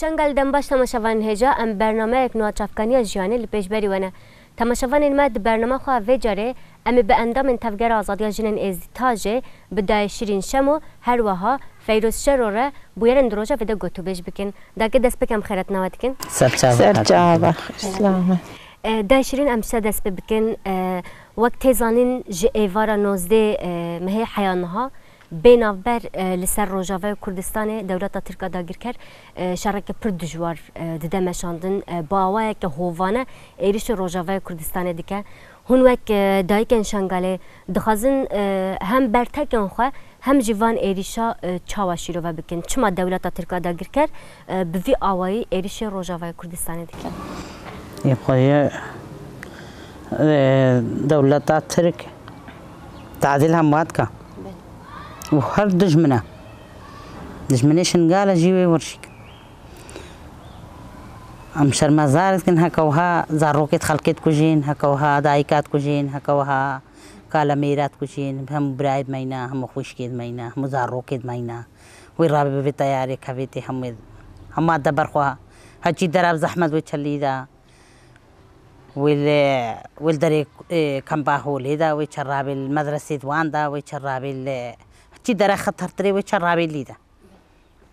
شنگل دنباش تماشاوان هجا ام برنامه یک از جیانی لپیش بری بریونه تماشاوان ما د برنامه خو وجره ام به اندام تفگر آزادی جنن ازدیتاج بدای شیرین شمو هر وها فیروز را بویر دروجه بده گوتو بیش بکن دا که دست بکم خیرت نوات کن نواتکن سرچاوه اه، دای شیرین امشا دست بکن اه، وقت زانين جي ايفارا نوزدي اه، مهي حيانها بینافبر لسر روجاوه کردستان دولت ترکا دا گیر کر شرک پر دجوار دیده مشاندن باوه که هوانه ایریش روجاوه کردستان دیکه هون وک دایکن شنگاله دخازن هم برتکن خواه هم جیوان ایریشا چاوا شیرو بکن چما دولت ترکا دا گیر کر بوی آوائی ایریش روجاوه کردستان دیکه یه دولت ترک تعدیل هم واد که وهر دجمنا دجمنيش نقال جيوي ورشيك امشر ما زارت كن هكا وها زاروكيت خلقيت كوجين هكا وها دايكات كوجين هكا وها قال ميرات كوشين هم برايب مينا هم خوش كيد مينا هم زارو كيد مينا ويرابي بتياري كبيتي هم هم دبر خوا هجي دراب زحمة ويتشلي دا ويل ويل دري إيه، كم باهو ليدا ويتشرابي المدرسة واندا ويتشرابي تي درا خطر تري وش رابي ليدا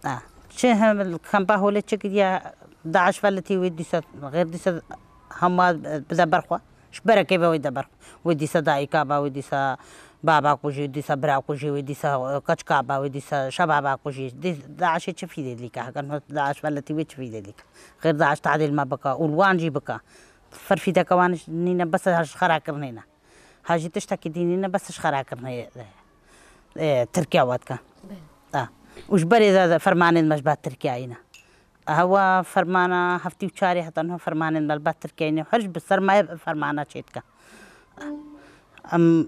آه شهم الكم باهولة شكليا داعش فلتي ودي سد غير دي سد هم بدا برخوا شبركة بودا برخ ودي سد دايكا با ودي سا بابا كوجي ودي سا برا كوجي ودي سا كتشكا با ودي سا شبابا كوجي دي داعش تشفي ذلك كان داعش فلتي وتشفي ذلك غير داعش تعديل ما بكا والوان جي بكا فرفي دا كوانش نينا بس هاش خراكرنينا هاجي تشتكي دينينا بس هاش خراكرنينا إيه، تركيا واتكا اه وش بري ذا فرمان المجبات تركياينا هو فرمانا هفتي وشاري حتى انه فرمان المجبات تركياينا وحرج بالسر ما يبقى فرمانا شيتكا آه. ام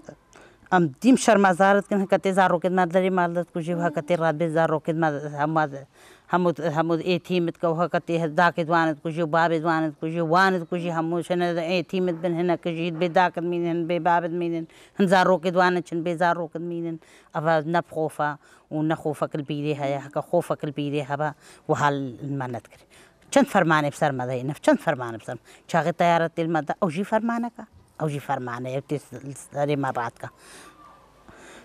ام ديم شر ما زارت كن هكا تزارو كد ما دري كوجي وهكا تيرات بزارو كد ما همود همود اي تيمت كوها كتي هداك دوانت كوجي باب دوانت كوجي وانت كوجي همو شن اي تيمت بن هنا كوجي بداك مينن بباب مينن هنزارو كدوانت شن بزارو كمينن افا نبخوفا ونخوفك البيديها يا حكا خوفك البيديها با وهل ما نذكر چند فرمان بسر مده نف چند فرمان بسر چاغي طيارة المدى او جي فرمانك او جي فرمانه يبتي سري مراتك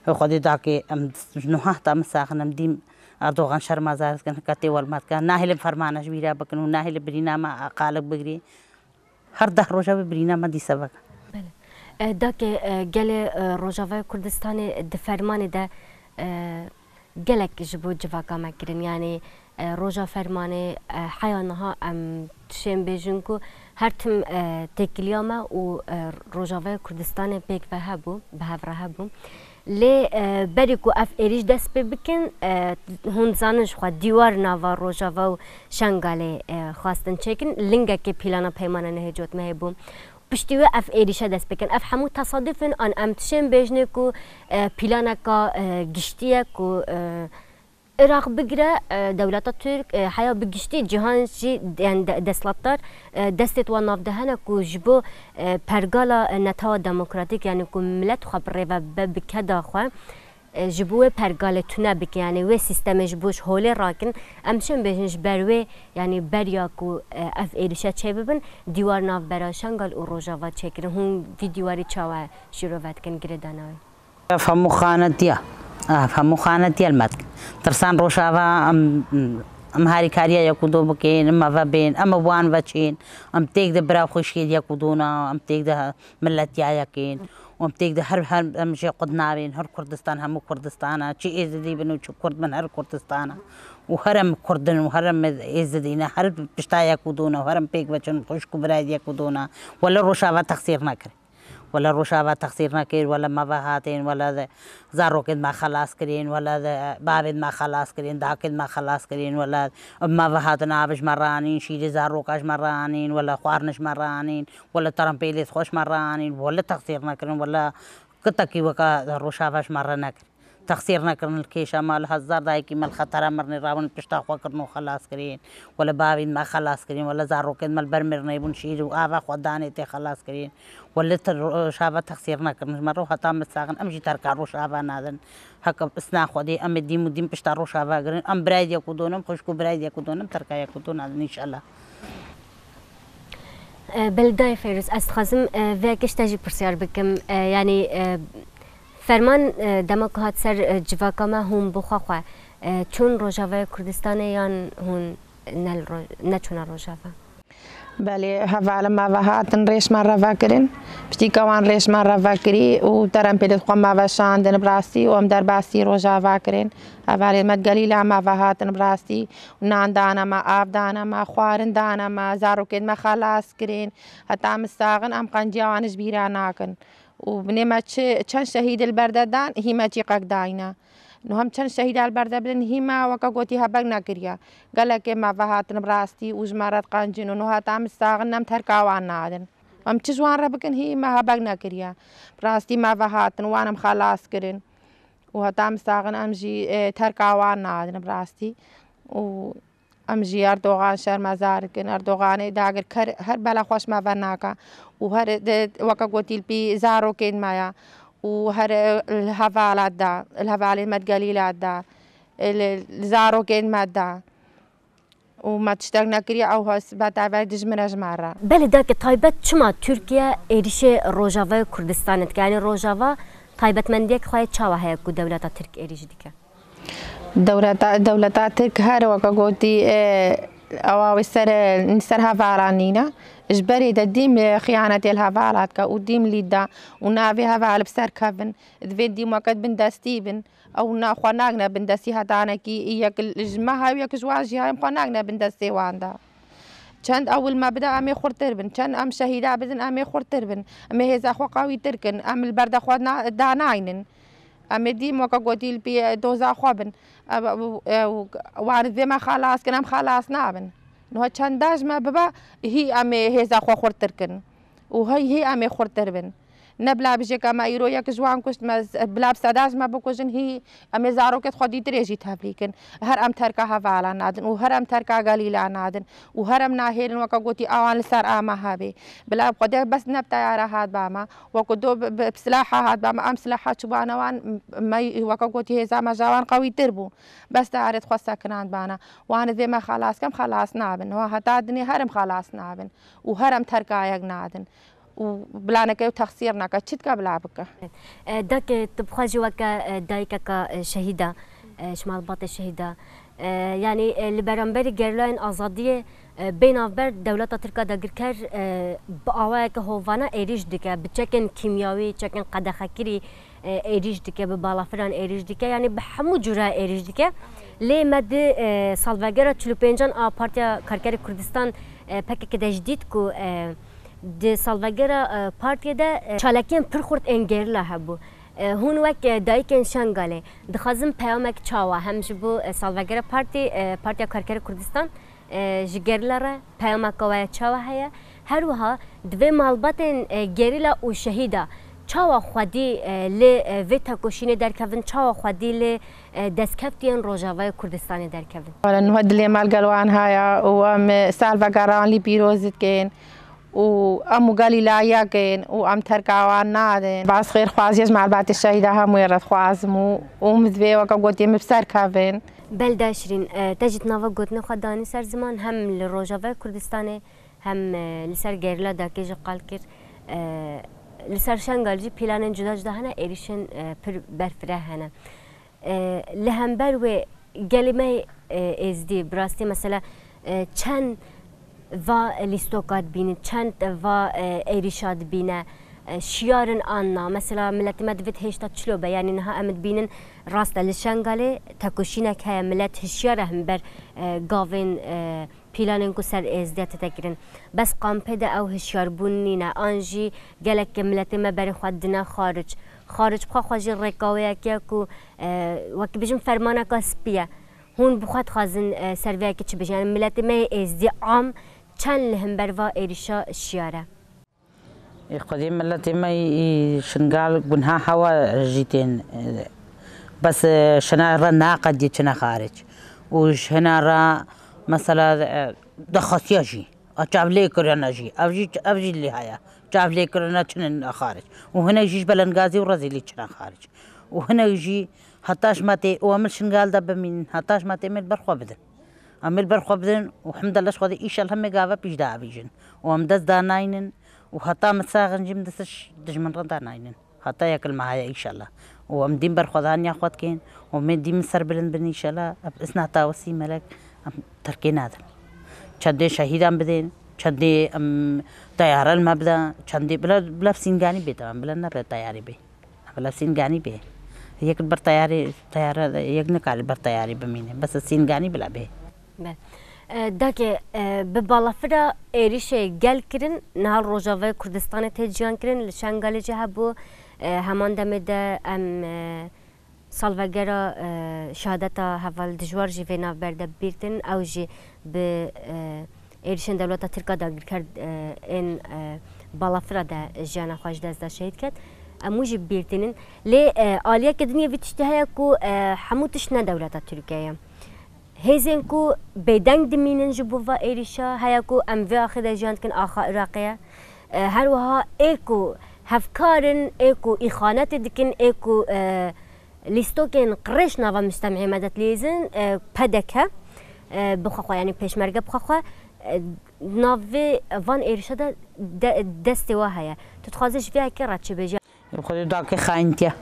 خدي داكي ام نهاتا مساخن ام دۆغان شەرمازارکن کە تێوەلماتکە ناهێلم فەرمانەش بیرا بکن و ناهێل برینامە ئاقالک بگرێ هەر ده ڕۆژە بە برینامە دیسە بکە داکێ گەلێ ڕۆژاوای کوردستانی دفەرمانێ دە gelek ji bo civaka me kirin yani roja fermanê heya niha em tişên bêjin ku her tim têkiliya me û rojavaya kurdistanê pêk ve hebû bi hevre لی بری کو اف ایریج دست پی بکن هون زانش خواه دیوار ناوا روژاوا و شنگالی خواستن چکن لنگا که پیلانا پیمانه نهجوت مهی بوم پشتیوه اف ایریشه دست بکن اف همو تصادفن آن امتشن بیجنه کو پیلانا که گشتیه که Irak bigre e, devleta Türk e, haya bigişti cihan jî yani deslatlar e, destet wan navdehene ku ji bo pergala netawa demokratik yani ku millet xwe bi rêvebe bikeda xwe ji bo wê pergalê tune bike yani wê sîstemê ji bo ji holê rakin em şim bêjin ji ber wê yani berya ku ev êrişa çê bibin dîwar navbera şengal û rojava çêkirin hûn vî dîwarî çawa şîrovetkin girêdana hemû xanetiya هەموو آه، خانە دێلمەت ترسان ڕۆژاوە ئەم هاریکاریە یەک و دۆ بکەین ئەمەڤە بێن ئەمە وان بەچین ئەم تێک دە برا خوشکی یەک و دوونا ئەم تێکدا ملەتیایەکەین ئەم تێکدا هەر هەر ئەمژێ قوت ناوێن هەر کوردستان هەموو کوردستانە چی ئێزدی بن و چ کورد من هەر کوردستانە و هەرم کوردن و هەرم ئێزدینە هەر پشتایەک و دوونە و هەرم پێک بچن خوشک و برای یەک و دوونا وە لە ڕۆژاوە تەخسیر ولا روشاوه تقصیر نکرد ولا ما هاتین ولا زاروکد ما خلاص کرین ولا بابد ما خلاص کرین داکد ما خلاص کرین ولا ما هاتن آبش مرانین شیر زاروکاش مرانین ولا خوارنش مرانین ولا ترمپیلیت خوش مرانین ولا تقصیر نکرین ولا قطکی وکا روشاوش مرانه نکرین تقصیر نکردن کیش مال هزار دای کی مال خطر مرنی راون پشتا خوا کرنو خلاص کرین ولا باوین ما خلاص کرین ولا زارو کن مال برمر نیبون شیر و آوا خوا دانی ته خلاص کرین ولا تر شابه تقصیر نکردن مرو حتا مساغن امجی تر کارو شابه نادن هک اسنا خو دی ام دی مدیم پشتا رو شابه کرین ام براید یکو دونم خوشکو براید یکو دونم ترکا یکو دون ان شاء الله بلداي فيروس استخزم فيك اه، اشتاجي برسيار بكم يعني اه، فرمان دما که هات سر جواکا ما هون بخوا خواه اه، چون روژاوه کردستان یان هون نچون روژاوه بله هوا ما و هاتن ریش ما روا کردن پشتی کوان ریش ما و درم پیدا خوام ما وشان دن براستی و ام در باسی روزا روا اولی مد گلیل ما هاتن براستی و نان دانا ما آب دانا ما خوارن دانا ما زارو ما خلاص کردن حتی ام ام قنجیوانش بیرا ناکن وبنيما كان شهيد البرددان هيما تيقاك داينا نو هم چند شهید البرده بلن هیما وکا گوتی ها بگ نکریا گله که ما وهاتن براستی و جمارت قانجن و نو هات هم ساغن هم تر کاوان نادن هم چه جوان را بکن هیما ها بگ نکریا براستی ما وهاتن وانم خلاص کرن و هات هم ساغن هم جی تر کاوان نادن براستی و اردوغان شهر ئەم ژی ئەردۆغان شەرمەزارکن هر داگر هەر بەلا خۆشمە بەرناکە و هر وک گوتیل پی زارو کن مایا و هر الهوال هەر هەڤالاتدا هەڤالی مەدگەلیلاتدا زارۆکەین مەدا. وما تشتاق نکری او هست با هاس مرج دجمنا بله دا که تایبت چما ترکیه ایریش روژاوه کردستانت يعني روژاوه تایبت مندیک خواهی چاوه های که دولتا ترک ایریش دیکه دولتات كهروكا قوتي آه، أو السر نسرها فارانينا اجباري دا ديم خيانة لها فاراتكا وديم ليدا ونافيها فعل بسر كفن ذفي ديما كد بندستيبن أو نا خواناغنا بندسيها هتانا كي إياك الجماها وياك جواجها خواناغنا بندسي واندا چند اول ما بدا امي خور تربن كان ام شهيده بدن امي خور تربن امي هزا خو قوي تركن ام البرد اخواتنا داناينن امدی موقع گوتیل پی دوزا خوبن وارد بما خلاص كنام خلاص نابن نو تشانداج ما بابا هي امه هيزا خو خورتر کن و هی هی امه خورتر نه بلاب جێکە مایرۆیەک جوان بوكو جن هي امي زارو كت خدي زارۆکت خودی درێژی هر ام تركا تەرکە على نادن ام تركا غليل على نادن و هەرم ناهێن وەکە گوتی ئەوان لەسەر ئامە هابێ بلاب خودێ بەس نەبتا یارە هاات بامە هاد باما ام هاات بامە وان ما وكا وەکە هزا ما جاوان قوي تربو بس بەستە ئارێت كنان بانا وانە زي ما خلاص نابن و دني هرم خلاص نابن وهرم تركا تەرکایەک نادن وبلانەکەی و تەخسیر ناکە چیت کە بلا بکە دەکێت بخواژی وەکە دایکەکە شەهیدا شمال باتە شەهیدا یعنی li beremberi gerloyên azadiyê bênavber dewleta Tirka de girker bi awayeke hovana êrîj dike bi çekên kîmyawî çekên qedexekirî êrîj dike bi balafiran êrîj dike yanî bi hemû cura êrîj dike lê me di salvegera çilûpêncan a Partiya Karkerê Kurdistan pekeke de ji dît ku د سالوګرا پارټي د چالکین پر خورد انګیرله هبو هون وک دایکن شنګاله د خزم پیامک چاوا هم جبو سالوګرا پارټي پارټي کارکر کردستان جګرلره پیامک وای چاوا هيا هر وها دوی مالباتن ګریلا او شهیدا چاوا خودی ل ویتا کوشینه درکوین چاوا خودی ل دسکفتین روجاوای کردستان درکوین. حالا نه دلی مالگلوان هایا و سالوگران لی بیروزید کن وأمو قالي لا يقين وأم تركاوان نادن بعض خير خوازيز مع البعض الشهيدة هم ويرد خوازمو ومذبي وقا قوتي مبسر كافين بل داشرين اه، تجد نوا قوتنا خداني سر زمان هم للروجافة كردستاني هم اه، لسر غيرلا داكي جو قال كير اه، لسر شنغالجي بلانن جدا جدا هنا إريشن برفره هنا لهم بروي قلمة ازدي براستي مثلا چند و لیستوکات بین چند و ایریشات بینه شيارن آنا مثلا ملت مد فيت هيشتا تشلوبة يعني نها أمد بينن راستا لشنغالي تاكوشينا كها ملت هشيارة هم بر غافين بيلانن كسر ازديا تتكرن بس قام بدا أو هشيار بونينا أنجي جالك ملت ما بر خدنا خارج خارج بخوا خواجي الرقاوية كيكو وكي بجم فرمانا كاسبيا هون بخوات خازن سرفيا كتش بجان ملت ما ازديا عام چەند لە هەمبەروا ئێریشا شیارە خودی ملت ئێمە شنگال گونها هەوا ژیتێن بەس شەناڕە ناقەدی چنە خارج وش هەناڕە مەسەلا دەخەسیەژی ئەچاولێ کرەنەژی ئەژی ئەژی لێ هەیە چاولێ کرەنە چنن خارج و هەنەژیش بەلەنگازی و ڕزیلی چنە خارج و هەنەژی اه، هەتاش ماتێ ئەوە من شنگالدا بمین هەتاش ماتێ من بەرخوا بدن عمل برخوا بدن وحمد الله شخوذي إيش الهم قابا بيش داع بيجن وهم دس داناينن وحتى متساغن جيم دسش دجمن رداناينن حتى ياكل معايا إن شاء الله وهم دين برخوذان يا خوات كين ومن دين سربلن بن إن شاء الله اسنا تاوسي ملك أم تركين هذا شدي شهيدان بدين شدي أم طيارة المبدا شدي بلا بلا سينغاني بي طبعا بلا نبلا طياري بي بلا سينغاني بي يك بر طياري طيارة يك نقال بر طياري بمينه بس سينغاني بلا بيه بل. داکێ بباڵەفرا ئێریشەیە گەلکردن نال ڕۆژاوای کوردستانە تێجییان کردن لە شانگالێکی هەبوو هەمان دەمێدە ئەم ساڵڤگەرە شادەتا هەڤال دژوار ژی vê navberdە بیرتن ئەو ژی bi êrişên dewleta Tirka da girkerd ên balafira de jiyana xweş dezda şehid ket. Emû jî bîrtînin lê aliyeke diniyê vê tiştî heye ku hemû tişt ne dewleta Tirkiye ye. هزنكو بيدنج دمينن جبوفا إيريشا کو أم في آخر جان جانتكن آخا إراقية اه، هروها إيكو هفكارن إيكو إخانات دكن إيكو آه ليستوكن قريش نافا مستمعي مدت لیزن اه، پدکه ليزن آه بدكها آه بخخوا يعني بيشمرقة بخخوا نافي فان إيرشدا دستي وهايا تتخازش فيها كرة شبيجا خود داکه خاينتيا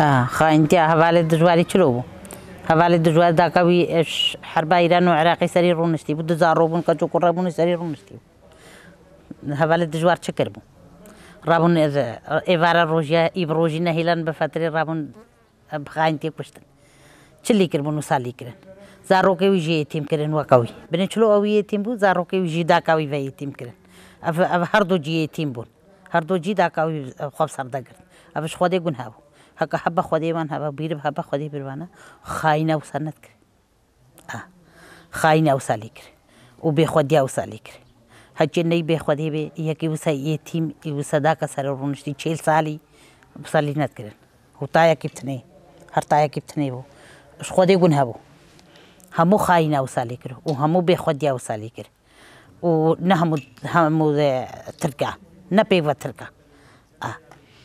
آه خاينتيا هفالي چلو تشلوبو هەواڵی دژوار داکەوی هەربا ایران و عراقی سەری ڕوونشتی بوو دزارڕۆبوون کە جو کوڕەبوونی سەری ڕوونشتی هەواڵی دژوار چ کرد بوو ڕابوون ئێوارە ڕۆژە ئیبڕۆژی نەهیلان بە فەتری ڕابوون بخین تێ کوشتن چلی کردبوون و سالی کردن زارۆکە وی ژێ تیمکردن وەکەوی بنێ چلو ئەوی تیم بوو زارۆکە وی ژیداکاوی بە تیم کردن هەردوو جیە تیم بوون هەردوو جی داکاوی خۆب سەردەگرن ئەش خۆدێ گونهاوە هكا حبة خودي وان هبا بير حبة خودي بروانا خاينة وسنت كر آه خاينة وسالي كر وبي خوديا وسالي كر هجني بي خودي بي يكي وسا يتيم وسدا كسر رونشتي چيل سالي وسالي نت كرن وطايا كبتني هر طايا كبتني بو اش خودي قن هبو همو خاينة وسالي كر وهمو بي خوديا وسالي كر ونهمو همو تركا نبي وتركا آه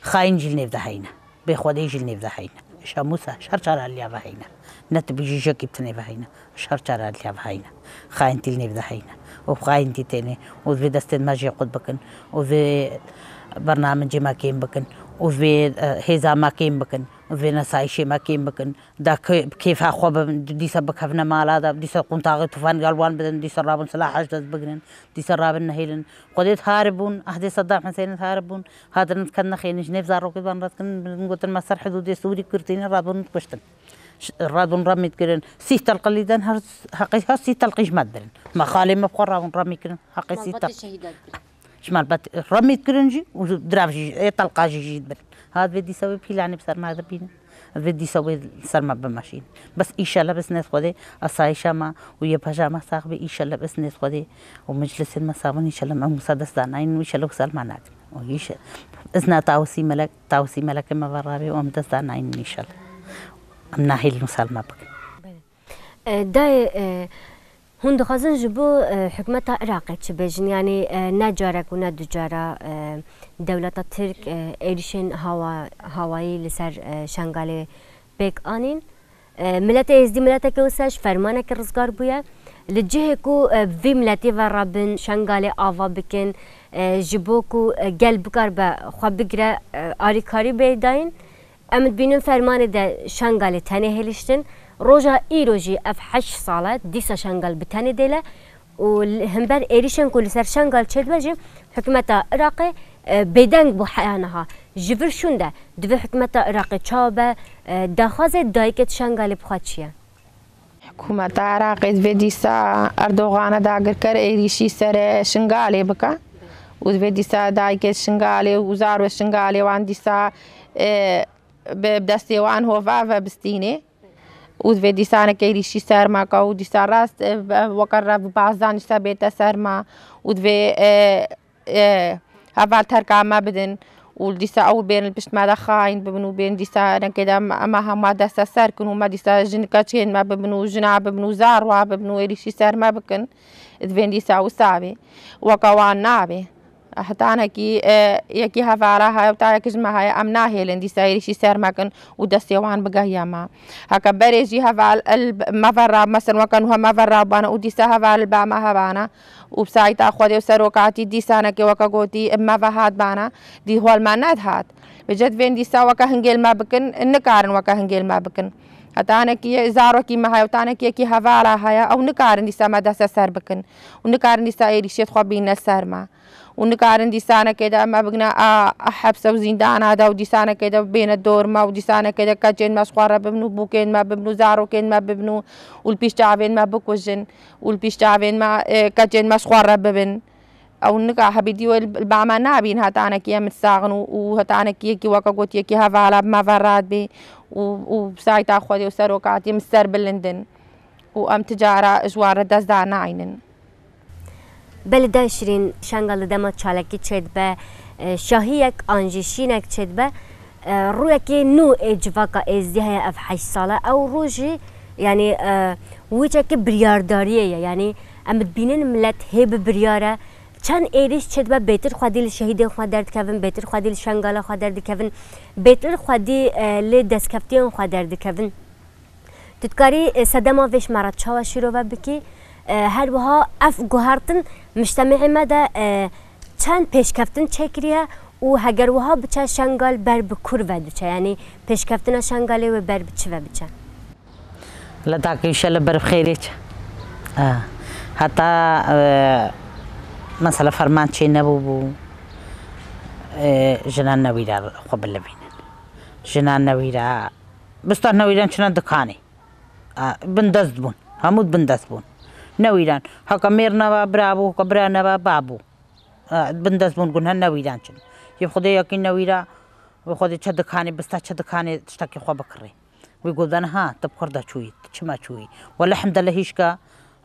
خاين جيل نبدا هينا بخوادي جلني بذحينا شاموسة شرشر اللي بهينا نت بيجي جوكي بتني بهينا شرشر اللي بهينا خاين تلني بذحينا وخاين تاني وفي دستن ماجي قد بكن وفي برنامجي ما كين بكن وفي هيزا ما كين بکن. فينساي شي ما كيم بكن دا كيف اخو بدي سبك هفنا مالا دا بدي سقون طاغي طوفان قلبان بدن دي رابن سلاح حج اش بگن دي رابن نهیلن قدرت هاربون اهدي صدام حسین هاربون هذا نتكن خينش نيف زارو كيبان راتكن قلت المسر حدودي سوري كرتين رابون كشتن رابن رمي كرن سي تلقى لي دان حقيها هر تلقي ما درن ما خالي ما بقرا رابن كرن کردن حقی سیت شمال بات رمي كرنجي ودرافجي تلقى جي جي بدن هذا بدي يسوي بحيل يعني بصير ما بينا بدي يسوي ما بماشين بس ان شاء الله بس ناس خدي اصايشه ما ويا بجامه صاحبي ان شاء الله بس ناس خدي ومجلس ان شاء الله مع مسدس دانين وان شاء الله وصل معنات ويش اذنا تاوسي ملك تاوسي ملك ما برابي ومدس دانين ان شاء الله امناهي المسال المسلمه بك داي Hûn dixwazin ji bo hikmeta Iraqê çibêjin yanî ne carek û ne du cara dewleta Tirk êrişên hawayî li ser şengalê pêk anîn. Milletê êzdî milleteke wisa ji fermanekê rizgar bûye. Li cihê ku vî miletî ve rabin şengalê ava bikin ji bo ku gel bikar be xwe bigire alîkarî bêdayîn. Em dibînin fermanê de şengalê tenê hêliştin. roja îro jî ev heş sal e dîsa şengal bi tenê de le û hember êrişên ku li ser şengal çêdibe jî hikûmeta Iraqê bêdeng bû heya ji vir şûn de divê hikûmeta Iraqê çabe daxwazê dayikê şengalê bixwe çi ye حکوومەتە عراقیت بێ دیسا ئەردۆغانە داگرکەر عێریشی سەرێ شنگالێ بکە وزبێ دیسا دایکێت شنگالێ و وزارێ شنگالێوان دیسا دەستێوان هۆڤاە بستینێ وزوی دیسان که کیریشی سرما کا و دیسان راست آه، آه، وقر بعضان سبیت سرما و دوی اول ترکا ما بدن والديسا أو بین پشت ما خاين ببنو بين ديسا أنا كده ما ما داسا ما وما جن جنكاتين ما ببنو جنع ببنو زار وببنو إلي شي سار ما بكن او ديسا و کوان نعبي هەتانەکی یەکی هەوارە هەوتایەکشمە هەیە ئەم ناهێلندی سایریشی سەرمەکن و مثلا وكان هو بەرێژی هەوال مەڤڕاب مەسنوەکەن هە مەڤڕابانە و دیسە هەوال بامە هەوانە و دي سانا كي وكا سەرۆکاتی دیسانەکەوەکە گوتی بانا دي هو المانات هاات بجد كي زارو كي ما هاي وتانا كي كي هەتانێکی هاي او نكارن دي سا ما نکارن دیسەمە بكن ونكارن دي سا ايري شي عێریشێت خۆبینە ما ونکارن دیسانه که دا مبگنا آه، حبس و زندان هذا ودي دیسانه كده بين الدور ما ودي دیسانه كده دا ما شقاره ببنو بوكين ما ببنو زاروکن ما ببنو والبيش تعبین ما بکوجن والبيش تعبین ما کجن آه، ما شقاره ببن او نکا حبيدي والبعما نابين نابین هتانا کیا متساغن و هتانا کیا کی وکا گوتیا کی هفالا بما فراد بي و سايتا خودي وسروكاتي مستر بلندن وام تجارة جوار دزدان عينن بلده شرین شنگل دما چالکی چید به شاهیک آنجیشینک چید به رویکی نو اجواکا ازدیه اف حیش ساله او روژی یعنی ویچکی بریارداریه یعنی ام بینن ملت هیب بریاره چند ایریش چد به بهتر خودی شهید خود درد کردن بهتر خودی شنگال خود درد کردن بهتر خودی ل دستکفتی خود درد کردن تدکاری صدما وش مرد چه و شروع بکی هل وها اف گوهرتن مجتمع مده چند پیشکفتن چکریه و هگر وها بچه شنگال بر بکر و یعنی پیشکفتن شنگالی و بر بچه و بچه لداکیوشه لبر بخیری چه حتی مثلا فرمان چی نبو بو جنان نویرا خوب لبینن جنان نویرا بستان نویران چنان دکانی بندست بون همود بندست بون نەویران هەکە مێرنەوە برابوو کە برانەوە بابوو آه، بندەست بوون گون هەن نەویران چن یە خودی یەکی نەویرە خۆی چە دکانی بستا چە دکانی شتێکی خۆ بکڕی وی گودەنها تبخڕ دەچووی چما چووی وەلا حمدە لە هیچکە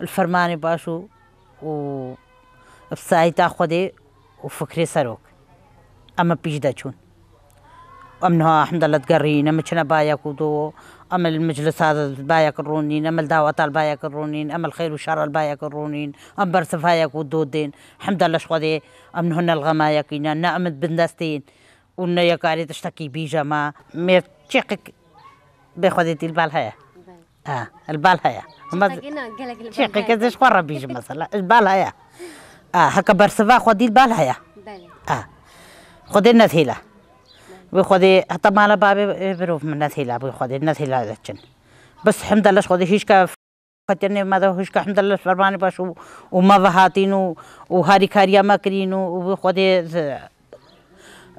الفەرمانی باش و ئەفسایی تا خودی و فکری سەرۆک ئەمە پیش دەچوون ئەمنها حمدە لە دگەڕی نەمەچنە باەک و دۆ أما المجلس هذا البايا كرونين أما الدعوة البايا كرونين أما الخير والشر البايا كرونين أما برسفايك والدودين الحمد لله شغدي أمن هنا الغمايا كينا نأمد بندستين ونا يا كاري تشتكي بيجا ما مير تشيقك بخديتي البال هيا اه البال هيا تشيقك هذا شكون ربي مثلا البال هيا اه هكا برسفا خدي البال هيا اه خدي لنا ثيله وخذي حتى ما على بابي بروف من ناس يلعب وخذي ناس يلعب بس الحمد لله خذي هيش كاف ختني ماذا هيش كا الحمد لله فرمان باش وما ضحاتين وهاري كاريا ما كرين وخذي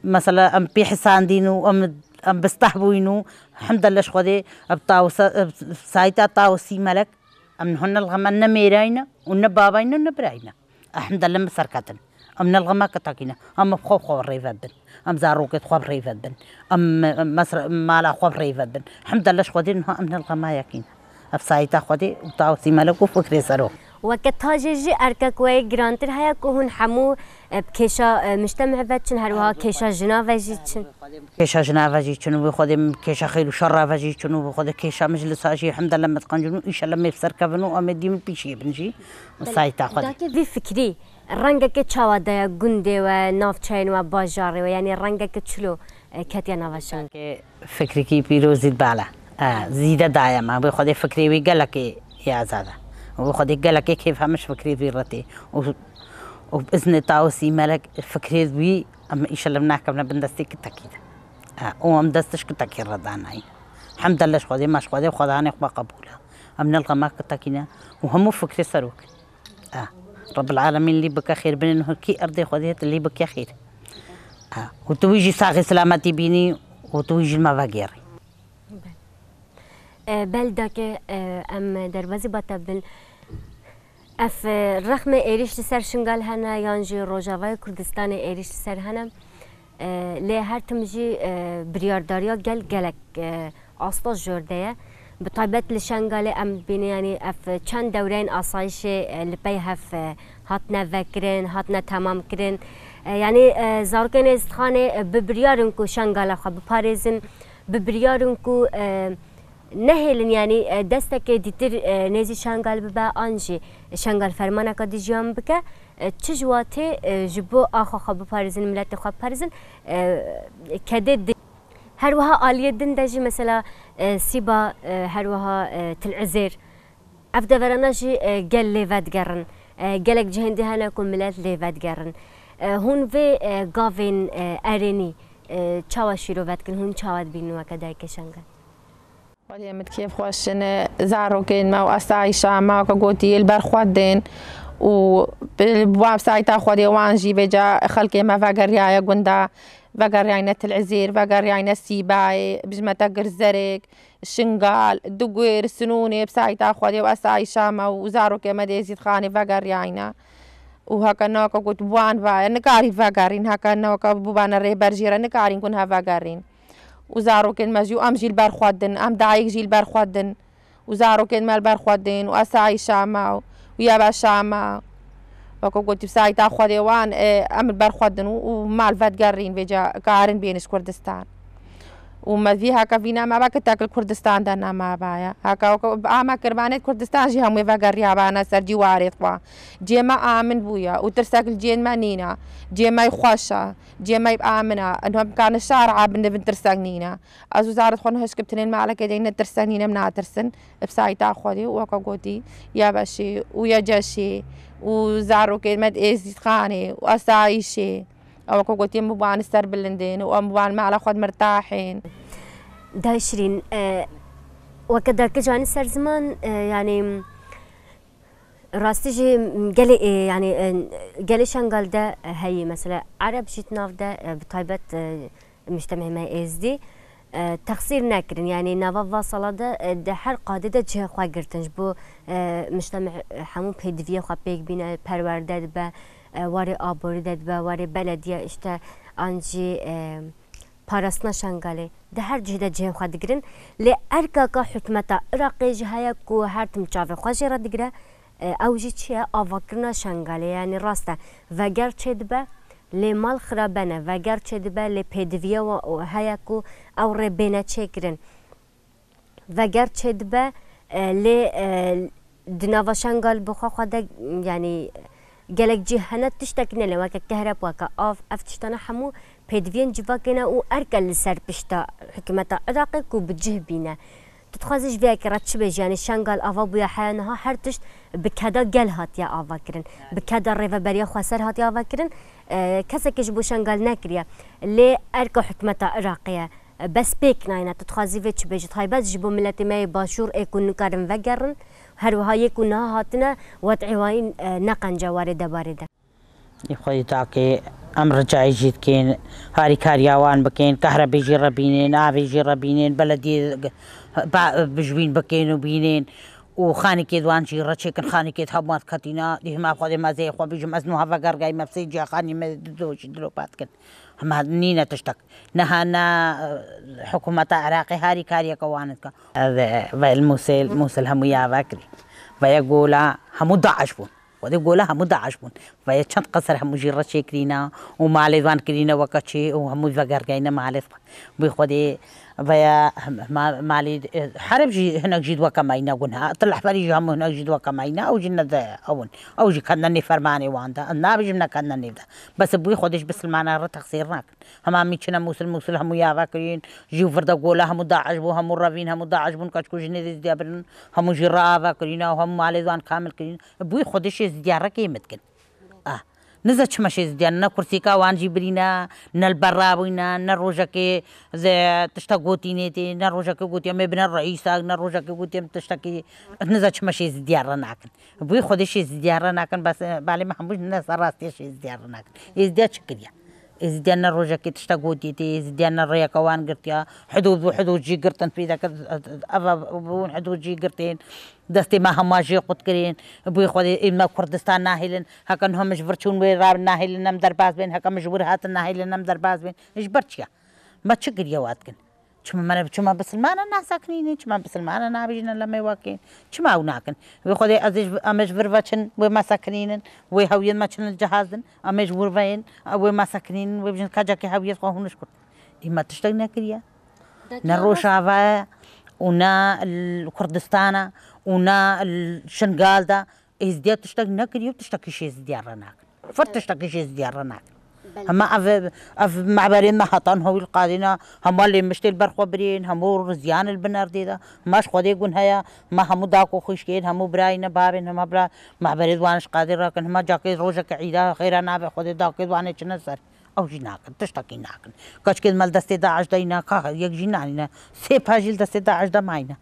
مثلا ام بي حسان دين ام ام بستحبوينو الحمد لله خذي بطاو سايتا طاو سي ملك ام هن الغمنا ميراينا ون باباينا ون براينا الحمد لله مسركتن ام ما كتاكينا ام خوف خو ريفدن ام زاروكت خو ريفدن ام مصر مالا خو ريفدن الحمد لله شخو دين ام نلغما يكين افسايتا خودي وتاو سيمالكو فكري سرو وقت هاجي اركا كوي جرانتر هيا كوهن حمو بكيشا أه، مجتمع باتشن هروها أيوة، كيشا جنافا جيتشن أيوة، كيشا جنافا جيتشن وبخدم كيشا خير وشر فاجيتشن وبخدم كيشا مجلس اجي الحمد لله ما تقنجنو ان شاء الله ما يفسر كفنو ام ديم بيشي بنجي وصايتا خدي في فكري ڕەنگەکە چاوادەیە گوندێوە ناوچینەوە باژارڕێەوە ینی ڕەنگەکە چلو اه، کەتە ناوەشانکە فکرێکی پیرۆزیت باە اه، زیدەدایەمە اه، بۆی خودی فکرێوی گەلەکەی یازادە بۆ خودی گەلەکە کێف هەمش فکرێوی ڕەتی وبزنێ تاوسی مەلک فکرێت وی ئەمە ئیشە لەم ناکەمە بندەستی کتەکیدا ئەو ئەم دەستش کتەکی ڕدانایی حەمدە لەش خودی ماش خودی خۆدانێک بە قبولە ئەم نەڵقەما کتەکینە و هەموو فکری سەرۆک. رب العالمين اللي بك خير بنين كي أرضي خذيها اللي بك خير آه. وتويجي صاغي سلامتي بيني وتويجي المباقيري بلدك آه، آه، ام دروازي بطبل اف رغم ايريش سر شنغال هنا يانجي روجاواي كردستان ايريش سر هنا آه، لي هر تمجي بريارداريا جل جلك استا جورديه بطيبات لشنغالي ام بين يعني اف چند دورين آسايشي لبي هف هاتنا فكرين هاتنا تمام كرين يعني زاركن استخانه ببريارن كو شنغالا خو بباريزن ببريارن كو نهلن يعني دستك ديتر نزي شنغال ببا انجي شنغال فرمانا كديجيان بك چجواتي جبو اخو خو بباريزن ملت خو بباريزن كدد هروها آلية دن دجي مثلا آه، سيبا آه، هروها آه، تلعزير أفدا فرناجي قل ليفاد قرن قلق جهندي هنا كون ملات ليفاد قرن هون في قافين أريني چاوا شیرو بد کن هون چاوا بینو و کدای کشنگ. ولی امت کیف خواستن زارو کن ما و استایش ما و کجوتی البر خودن و بواب سایت خودی وانجی به جا خلق ما فجریه گونده بقر يعني العزير بقر يعينات السيباعي تقر الزرق الشنقال الدقوير السنوني بساعي تاخوذي وأساعي شامة وزارو كما ديزي خاني بقر يعني وهكا نوكا قوت بوان با نكاري فاقارين هكا نوكا بوبان الري نكاري نكارين ها فاقارين وزارو كان ماجيو أم جيل بار أم دعايق جيل بار وزارو كان مال بار وأساعي شامة ويابا شامة وەکە گوتی سایتا خودێوان ئەمر بەرخواردن و و مالڤەت گەڕین بێجا کارن بێنش کوردستان ومزی هاکا فينا ما باك تاكل كردستان دانا ما بايا بایا هاکا آما کربانه کردستان جی هموی وگر یابانا سر جي جواری جي ما آمن بویا و ترساکل جي ما يخوشا جي ما جیما آمنا انو هم کان شارع بند بن ترساک نینا از وزارت خون هش کبتنین مالا که ترساك نينا منا ترسن بسایتا خودی وكا قوتي يا باشي ويا جاشي وزارو كلمة إيزي خاني وأسايشي اوكو تيم بوان السر بلندين وام بوان ما على خد مرتاحين دا شيرين أه وكذا كجوان السر زمان أه يعني راستيجي قالي آه، يعني قال آه، إيش شنقال ده آه، هي مثلا عرب جيت ناف ده بطيبة مجتمع ما اس دي تقصير ناكرن يعني نافا فاصلة ده ده حر قادة ده جهة خواه قرتنج بو مجتمع حمو بيدفية خواه بيك بينا پرورده ده varı e, aboridet ve varı belediye işte anji e, parasına şangali de her cihde cem xwe digirin lê erkaka hikûmeta Iraqê jî heye ku her tim çavê xwe jê re digire e, ew jî çi ye avakirina şengalê yanî rast e veger çê dibe lê mal xirabe ne veger çê dibe lê pêdiviye heye ku ew rêbêne çêkirin veger çê dibe e, lê di nava şengal bi xwe xwe de yanî گەلک جیهەنە تشتێکنە لەوەکە کەهرەپ واکە ئاف ئەف تشتەنە هەموو پێدوێن جیڤاکەنە و ئەرکە لەسەر پشتە حکومەتە عراقی و بجه بینە. تتخوازش بيك رتشبج يعني شنغال افا بويا حيانها حرتشت بكدا قال هات يا افا كرن نعم. بكدا الريفا بريا خواسر هات يا افا كرن أه كسكش بو شنغال ناكريا لي اركو حكمتا عراقيه بس بيك ناينا تتخوازي فيتش بيج تايبات جبو ملتي ماي باشور ايكون نكارن وقرن هەروەها یەک و نها هاتنە وەتعیواین نەقەنجەوارێ دەبارێدا خۆی تاکێ ئەم ڕجایژی بکەین هاری کاریاوان بکەین کەهرە بێژی ڕەبینێن ئاوێژی ڕەبینێن بەلە بژوین بکەین و بینێن و خانی خانی که که چی مات دیه ما خود ڕەچێکن خانێکێت هەمات کەتینا دیما خۆێ مازەیە خۆ جا خانی و هەڤگەرگای درو پات کن هم نی هەما تک نه نەهانا اه، حکومت عراقی هاری کاریەکەوانتکە موسل موسل هەموو یاواکری بەیە گۆلا هەموو داعش بوون وەدە گۆلا هەموو داعش بوون بەیە چەند قەسەر هەمووژی ڕەچێکرینە و ماڵێ دوانکردینەوە کەچێ و هەموو بەگەرگینە مالێت بی خودی فيا مالي حرب جي هناك جيد وكا ماينا قنها طلع فريج هم هناك جيد وكا ماينا او جينا ذا اون او جي كنني فرماني واندا الناب جبنا كنني ذا بس بوي خودش بس المعنى را تقصير ناك هما ميتشنا موسل موسل هم يا فاكرين جيو فردا قولا هم داعش بو هم الرافين هم داعش بون كاتكو جني ذي دابرن هم جرا فاكرين هم مالي ذوان كامل كرين بوي خدش زيارة كيمتكن نزە چمەشێ زیان نە کورسیکاوانجی بینە نەلبەڕا بووینە نە ڕۆژەکێ تشتە گوتینێتی نە ڕۆژەکە گوتیمێ بنە ڕئی ساگ نە ڕۆژەکە گوتیم تشتەکە نزە چمەشی زیارڕە ناکن بووی خودشی زیارڕە ناکەن باێ هەمووش نە سەڕاستێشی زیارڕە ناکن ئێزدیا چ کردیا زدیان ڕۆژەکەی تشتا گوتیتی زدیانە ڕێەکەوان گرتیا حدود بۆ حدوجی گرتن پیداکە بوون حدوجی گرتێن دەستی ما هەماژی قوتکردین بووی خۆی ئمە کوردستان ناهێن هەکەن هەمش بچون وێ ڕاب ناهێن نەم دەرباز بێن هەکەمش ور هاتن ناهێن نەم دەرباز بێن هیچ بەرچە مە چ گریەواتکن چما من چما بسلمان نه ساکنینی چما بسلمان نه بیجن لما واکین چما او ناکن وی خود ازش امش وروا چن و ما ساکنینن و هویت ما چن الجهازن امش ورواین و ما ساکنین و بیجن کجا که هویت قاهونش کرد اما تشتگ نکریا نروشاوا ونا الكردستانا ونا الشنغال دا ازدياد تشتك نكريو تشتكيش ازديار رناك فرتشتكيش ازديار رناك هما اف اف معبرين ما حطن هو القادنا هما اللي مشتي البر خبرين هما رزيان البنار ديدا ماش خدي قن هيا ما همو داكو خشكين همو براين بابين هما برا معبر وانش قادر راكن هما جاكي روجك عيدا خير انا بخدي داكي وانش نسر او جناكن تشتاكي ناكن كاش كد مال دستي دا عجدا دينا كا يك جنانينا سيب هاجل دستي داعش دا معينا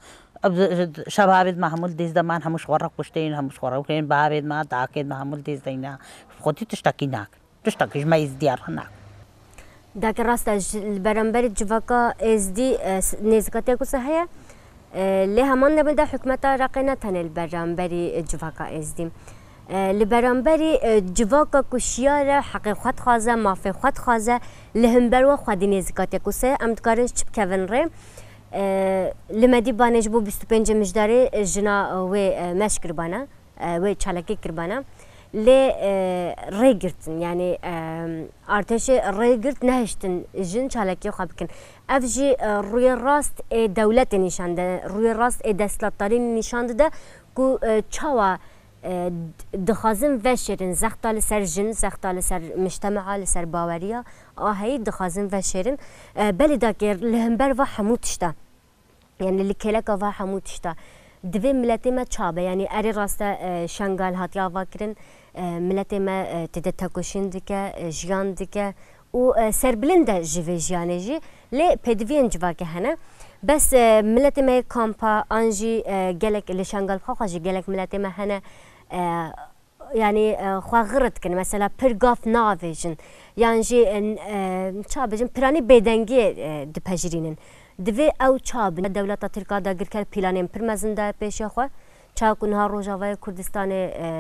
شباب ما همول ديز دمان همش ورق وشتين همش ورق وكين بابد ما داكد ما همول ديز دينا خودي تشتكي ناكن tuştaki meyiz diyarına. داك الراستا البرامبر جفاكا از دي نيزكاتيكو صحيح لها من بدا حكمتا رقنتن البرامبري جفاكا از دي لبرامبري جفاكا كوشيارا حقي خط خازا ما في خط خازا لهم بروا خادي نيزكاتيكو سه ام دكارن شب كافن ري لما دي بانج بو 25 مجداري جنا وي مشكر بانا وي تشالكي كربانا لريجرتن يعني ارتشي ريجرت نهشتن جن شالكي خابكن افجي روي راست دولة نشان ده روی راست دستلاتارین نشان ده کو چاوا دخازن وشرن زختا لسر جن زختا لسر مجتمع لسر باوریا آهی دخازن وشرن بلی داکر لهمبر و حموتشتا يعني اللي كلاكا فا حموتشتا دوی ملتی ما چابه یعنی اری راست شنگال هات یا واکرین ملتی ما تده تکوشین دیگه جیان دیگه و سربلند جوی جیانه جی لی پدوین جواکه هنه بس ملتی ما کامپا آنجی گلک لی شنگال خواه جی گلک ملتی ما هنه يعني خوا غرت كن مثلا بيرغاف نافيجن يعني جي ان تشابجن براني بيدنجي دباجرينن دوی او چابن دولت ترکا دا گرکر پیلانین پرمزنده پیش خو چاکو ها روجاوای کردستان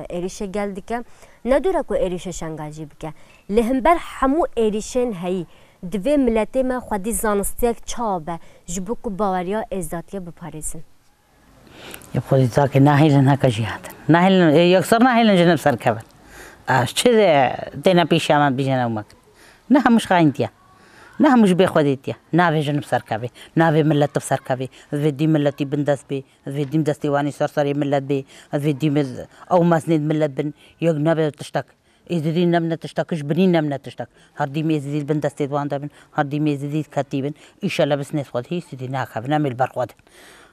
ایریش گل دیکه ندوره کو ایریش شنگاجی بکه بر همو ایریشن هایی دوی ملتی ما خودی زانستیک به جبو کو باوریا ازداتیه بپاریزن یا خودی تا که نهیلن نه جیهاتن نهیلن یکسر نهیلن جنب که کبن اش چه دینا پیش آمد بیجنه اومکن نه همش خاین نه مش به خودی تیا نه به جنب سر کبی نه به ملت سر کبی از به دی ملتی بندس بی از به دی وانی سر سری ملت بی از به دی مز او مسند ملت بن یک نه به تشتک از ازدی نم نتشتکش بنی نم نتشتک هر دی میزدی بندستی وان دبن هر دی میزدی کتیبن ان شاء الله بس نفقد هي سدی ناخب نعمل برخود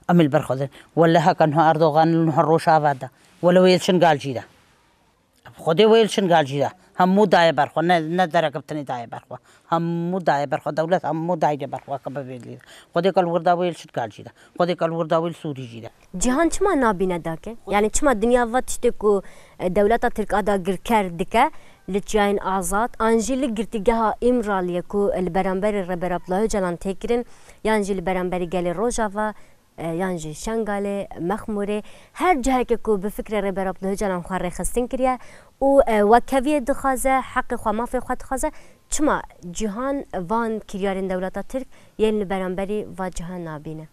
امیل برخود ولا هكا نهار اردوغان نهار روش آباده ولی قال گالجیده خودی ویل شنگال جیره همو دای برخوا نه نه در کپتنی دای برخوا همو دای برخوا دولت همو دای برخوا که بویل خودی کل وردا ویل شنگال جیره خودی کل وردا ویل سوری جیره جهان چما نابینه داکه یعنی چما دنیا و تشتی کو دولت ترک ادا گر کرد که لجاین آزاد آنجیل گرتیگه امرالیه کو البرانبر ربرابلای جلان تکرین یانجیل برانبری گلی روجا و یان جی شنگاله مخموره هر جهه که کو به فکر ربراب نه جلان خواره خستن کریه اه، و وکوی دخوازه حق خو مافی خو دخوازه چما جهان وان کریارن دولتا ترک یعنی برانبری و جهان نابینه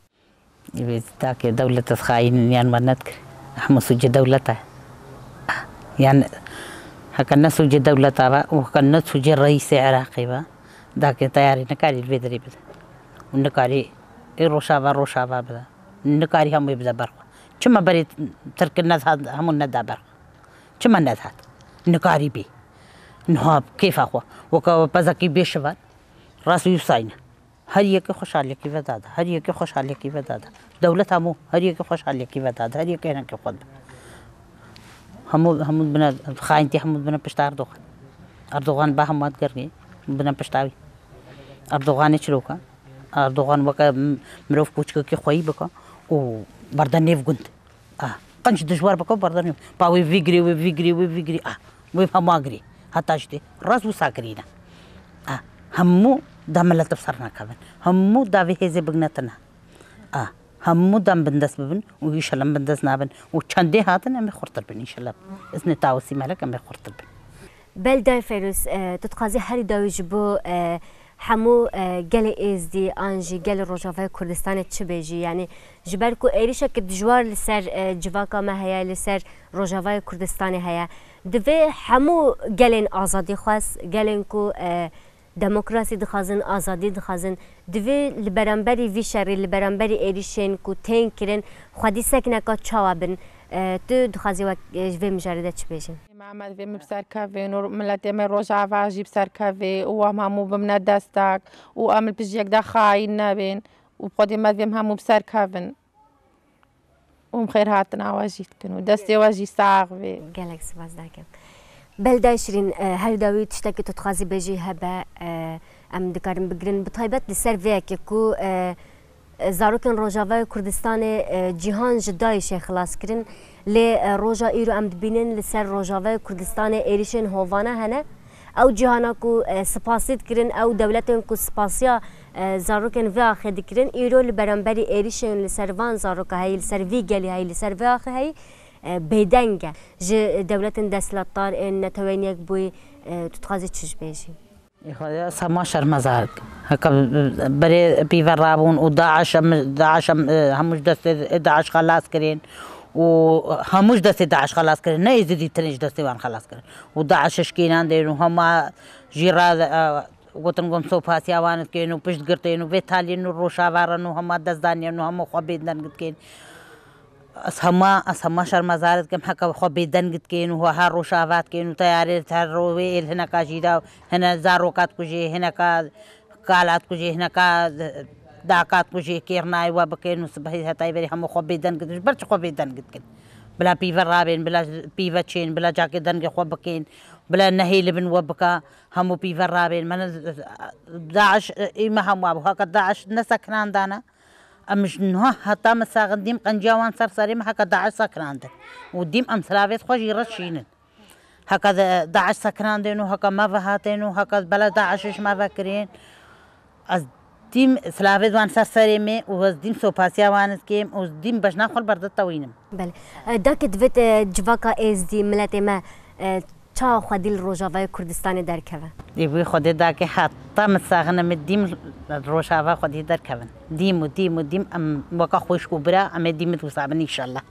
تاك دولة خاين يعني ما نذكر احنا سوج دولته يعني هكنا سوج دولته وهكنا سوج الرئيس العراقي با ذاك تياري نكاري البدري بدا ونكاري الرشابة الرشابة بدا نکاری همو بزا برخوا چما بری ترک الناس همون ندا برخوا چما ندا نکاری بی نهاب كيف أخوة وكا بزكي بيشفان راسو يوساين هر يك خوش علي كيف داد هر يك خوش علي كيف داد دولت همو هر يك خوش علي كيف داد هر يك هنا كيف خد همو همو بنا خاينتي همو بنا پشت اردوغان اردوغان با همات کرني بنا پشتاوي اردوغان چلوكا اردوغان وكا مروف کوچ کو کی خوئی بکا او بردا نيف قنت اه قنش دشوار بكو بردا نيف باوي فيجري وي فيجري وي فيجري اه وي فما اجري حتى اشتي راس وساكرينا اه همو دام لا تبصرنا كابن همو دافي هيزي بغنتنا اه همو دام بندس ببن ويشلم بندس نابن وشاندي هاتن امي خورتر بن يشلم اسني تاوسي مالك امي خورتر بن بل داي فيروس آه، تتقازي هري داوي جبو آه هەموو گەلی ئێزدی ئانژی گەل ڕۆژاوای کوردستانت چ بێژی یعنی جبەر و عێریشەکە دژوار لەسەر جیواکامە هەیە لەسەر ڕۆژاوای کوردستانی هەیە دەبێ هەموو گەلێن ئازادی خواست گەلێن و دموکراسی دخوازن ئازادی دخوازن دوێ لە بەرەمبەری ویشەری لە بەرەمبەری عێریشێن و تین کرن خودی سەکنەکە چاوا بن تو دخازي وا جفي مجاردة تشبيجي ما ما في مبسار كافي نور ملاتي من روجع فاجي بسار كافي و ما مو بمنا داستاك و امل بيجيك دا خاين نابين و بقدي ما في مهمو بسار كافن و مخير هاتنا واجيت كنو داستي واجي ساغبي قالك سباز داك بلدا شرين هل داوي تشتاكي تتخازي بيجي هبا ام دكارن بجرين بطيبات لسيرفيك كو أه زاروکن روجاوای کوردستان جیهان جدای شی خلاص کرن لی روجا ایرو ام دبینن لسر روجاوای کوردستان ایریشن هوانه هنه او جیهانا کو سپاسید کرن او دولتن کو سپاسیا زاروکن و آخه دکرن ایرو لبرانبری ایریشن لسر وان زاروکا هی لسر وی گلی هی لسر و آخه هی بيدنجة جي دولة دسلطار إن توينيك بوي تتخذ تشجبيجي خدا ما شرم زارك هكا بري بيفا رابون وداعش داعش هموش دست داعش خلاص كرين و هموش دست داعش خلاص کردن نه ایزدی تنش دستی وان خلاص کردن و داعش شکینان دین و همه جیرا گوتن گم سو پاسی آوانت کین و پشت گرتین و ویتالین و روشاوارن و همه دزدانین و همه خوابیدن گد کین سما سما شرما زارت كم حكا خو بيدنجت كين وهو هارو شافات كين وتياري تهرو ويل هنا كاجيدا هنا زاروكات كوجي هنا كا قالات كوجي هنا كا داقات كوجي كيرناي وبكين وصبحي هتاي بري هم خو بيدنجت برش خو بيدنجت كين بلا بيفا رابين بلا بيفا تشين بلا جاكي دنجي خو بكين بلا نهي لبن وبكا همو بيفا رابين من داعش إيما هم وابو هكا داعش نسكنان دانا امش نه هتا مساغ ديم قنجاوان سرسري ما هكا داعش سكران ده وديم ام سلافيت خوش يرشينن هكا داعش سكران نو هكا ما فهاتين هكا بلا داعش ما فاكرين از ديم سلافيت وان سرسري مي وز ديم سوباسيا وان كيم وز ديم باش ناخذ برد الطوينم بل داك دفت جباكا از اه، دي ملاتي اه، ما چه خودی روزهای کردستان در درکوه دیوی خودی دا که حتی مساغنه می دیم روجاوا خودی درکوه دیم و دیم و دیم ام واقع خوش کو ام دیم تو صابن انشالله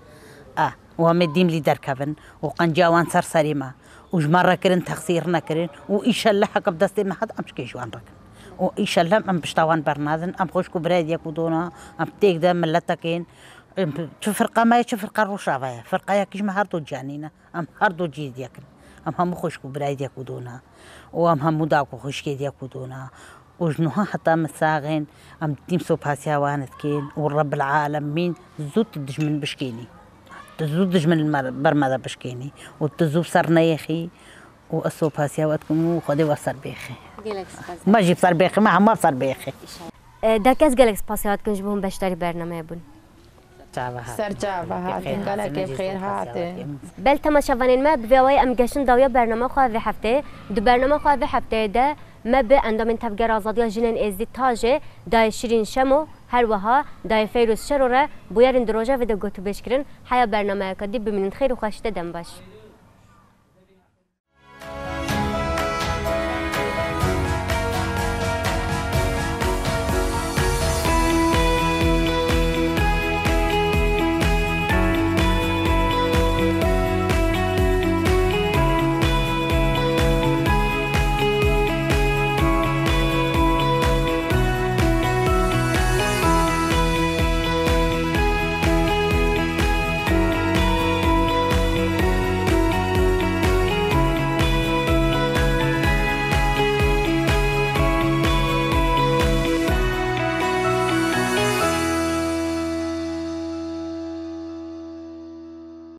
اه و ام دیم لی در درکوه و قنجاوان سر سری ما و جمره کرن تخسیر نکرن و انشالله حق دستی ما حد امش کیش وان رکن و انشالله ام بشتاوان برنازن ام خوش کو برا دیکو دونا ام تیک دم ده ملتکین چه فرقه ما شو فرقه الرشاوه فرقه ياكيش ما هردو جانينا ام هر دو جيد ياكن ام خوش کو برای دیا کدونا او ام همو داکو خشکی دیا او وجنوها حتى مساغن ام تيم سو باسيا وانت كين والرب العالمين زود تدج من بشكيني تزود دج من برمضة بشكيني وتزوب صرنا يخي واسو باسيا واتكم وخدي وصر بیخی ما جی سر بیخی ما هم سر بیخی دا گالکس جالكس وات كنجبهم باش بشتری برنامه بون سەرچاوە سەرچاوە هاتنگەلەکێ خێر هاتێ بەل تەمەشەڤێنمە بێەوەی ئەم گەشن داویە بەرنەمە خواێ هەفتێ دو بەرنەمە خواێ هەفتەیەدە me bi endamên tevgera azadiya jinên êzî tajê dayê şîrîn şemo her wiha dayê feyroz şero re bû yerên diroja ve de gotûbêşkirin heya bernameyeka dî biminin xêr û xweşte dem baş.